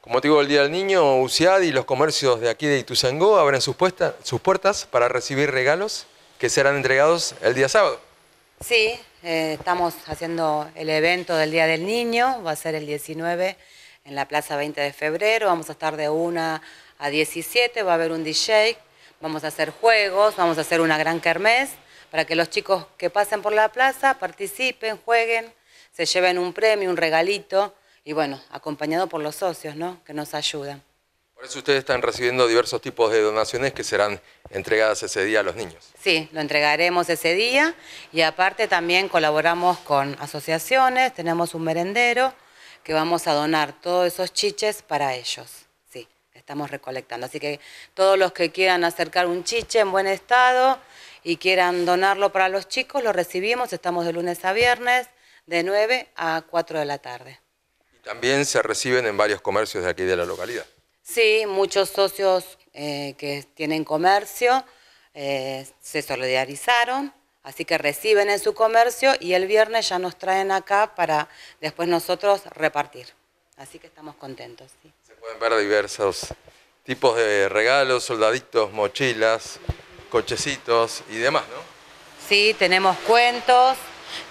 Con motivo el Día del Niño, UCIAD y los comercios de aquí de Ituzangó abren sus, sus puertas para recibir regalos que serán entregados el día sábado. Sí, eh, estamos haciendo el evento del Día del Niño, va a ser el 19 en la Plaza 20 de Febrero, vamos a estar de 1 a 17, va a haber un DJ, vamos a hacer juegos, vamos a hacer una gran kermés para que los chicos que pasen por la plaza participen, jueguen, se lleven un premio, un regalito y bueno, acompañado por los socios, ¿no? Que nos ayudan. Por eso ustedes están recibiendo diversos tipos de donaciones que serán entregadas ese día a los niños. Sí, lo entregaremos ese día y aparte también colaboramos con asociaciones, tenemos un merendero que vamos a donar todos esos chiches para ellos. Sí, estamos recolectando. Así que todos los que quieran acercar un chiche en buen estado y quieran donarlo para los chicos, lo recibimos, estamos de lunes a viernes, de 9 a 4 de la tarde. Y también se reciben en varios comercios de aquí de la localidad. Sí, muchos socios eh, que tienen comercio eh, se solidarizaron, así que reciben en su comercio y el viernes ya nos traen acá para después nosotros repartir. Así que estamos contentos. Se pueden ver diversos tipos de regalos, soldaditos, mochilas cochecitos y demás, ¿no? Sí, tenemos cuentos,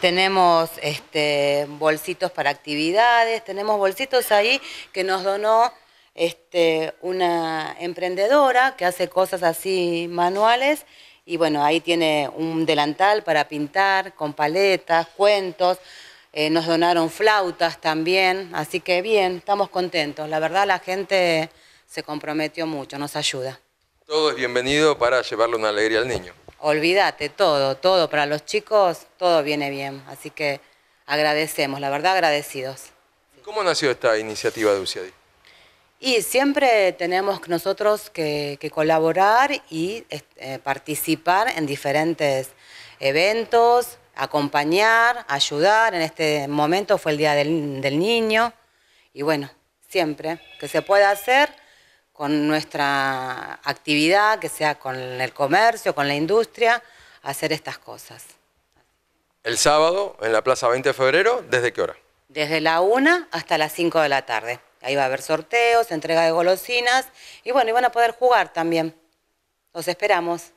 tenemos este, bolsitos para actividades, tenemos bolsitos ahí que nos donó este, una emprendedora que hace cosas así manuales y bueno, ahí tiene un delantal para pintar con paletas, cuentos. Eh, nos donaron flautas también, así que bien, estamos contentos. La verdad la gente se comprometió mucho, nos ayuda. Todo es bienvenido para llevarle una alegría al niño. Olvídate, todo, todo. Para los chicos todo viene bien. Así que agradecemos, la verdad agradecidos. ¿Cómo nació esta iniciativa de UCIADI? Y siempre tenemos nosotros que, colaborar y eh, participar en diferentes eventos, acompañar, ayudar. En este momento fue el Día del, del Niño. Y bueno, siempre que se pueda hacer con nuestra actividad, que sea con el comercio, con la industria, hacer estas cosas. El sábado, en la Plaza 20 de Febrero, ¿desde qué hora? Desde la 1 hasta las 5 de la tarde. Ahí va a haber sorteos, entrega de golosinas y bueno, y van a poder jugar también. Los esperamos.